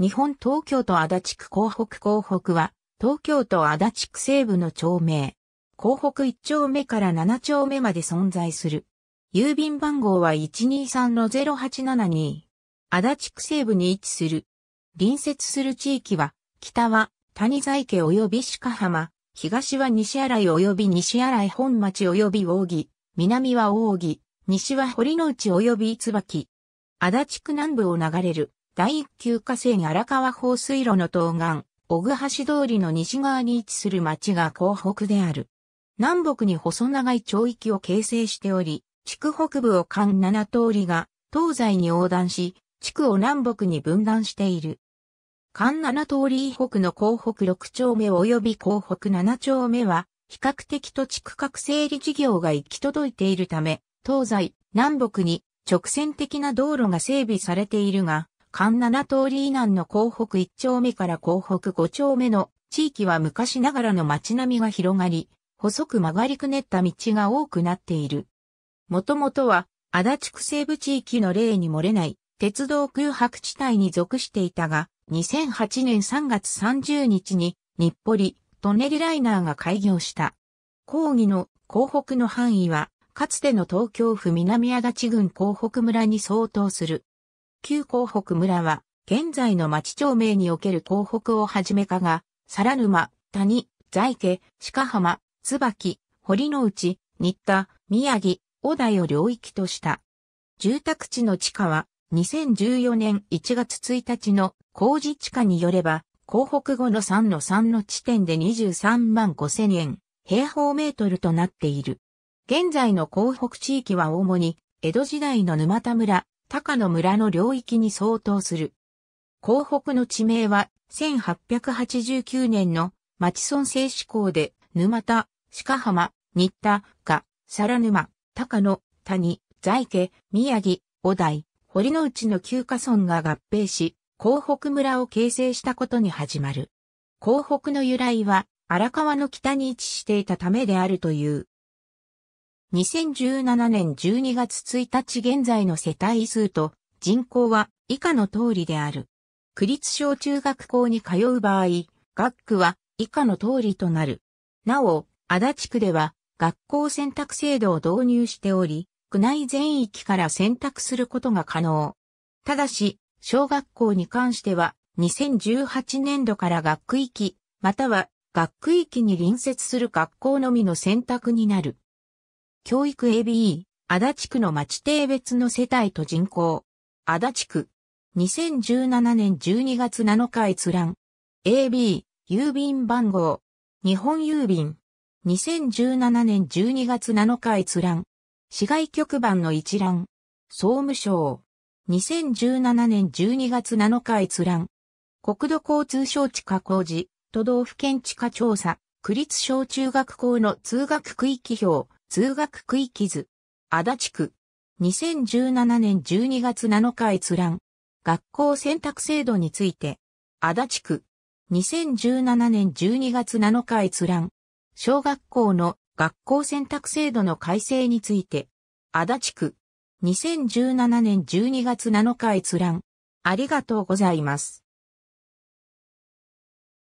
日本東京都足立区港北港北は、東京都足立区西部の町名。港北1丁目から7丁目まで存在する。郵便番号は123-0872。足立区西部に位置する。隣接する地域は、北は谷在家及び鹿浜、東は西新井及び西新井本町及び大木、南は大木、西は堀之内及び椿。足立区南部を流れる。第1級河川荒川放水路の東岸、小具橋通りの西側に位置する町が港北である。南北に細長い町域を形成しており、地区北部を間7通りが東西に横断し、地区を南北に分断している。間7通り以北の港北6丁目及び港北7丁目は、比較的土地区画整理事業が行き届いているため、東西、南北に直線的な道路が整備されているが、関七通り以南の港北一丁目から港北五丁目の地域は昔ながらの街並みが広がり、細く曲がりくねった道が多くなっている。もともとは、足立区西部地域の例に漏れない、鉄道空白地帯に属していたが、2008年3月30日に、日暮里、トンネルライナーが開業した。抗議の港北の範囲は、かつての東京府南足立郡港北村に相当する。旧港北村は、現在の町町名における港北をはじめかが、皿沼、谷、在家、鹿浜、椿、堀之内、新田、宮城、小田を領域とした。住宅地の地価は、2014年1月1日の工事地価によれば、港北後の3の3の地点で23万5千円、平方メートルとなっている。現在の港北地域は主に、江戸時代の沼田村、高野村の領域に相当する。江北の地名は、1889年の町村制施行で、沼田、鹿浜、新田、賀、皿沼、高野、谷、在家、宮城、小台、堀之内の旧家村が合併し、江北村を形成したことに始まる。江北の由来は、荒川の北に位置していたためであるという。2017年12月1日現在の世帯数と人口は以下の通りである。区立小中学校に通う場合、学区は以下の通りとなる。なお、足立区では学校選択制度を導入しており、区内全域から選択することが可能。ただし、小学校に関しては2018年度から学区域、または学区域に隣接する学校のみの選択になる。教育 ABE、足立区の町定別の世帯と人口。足立区。2017年12月7日閲覧。AB、郵便番号。日本郵便。2017年12月7日閲覧。市外局番の一覧。総務省。2017年12月7日閲覧。国土交通省地下工事、都道府県地下調査、区立小中学校の通学区域表、通学区域図、足立区、2017年12月7日閲覧、学校選択制度について、足立区、2017年12月7日閲覧、小学校の学校選択制度の改正について、足立区、2017年12月7日閲覧、ありがとうございます。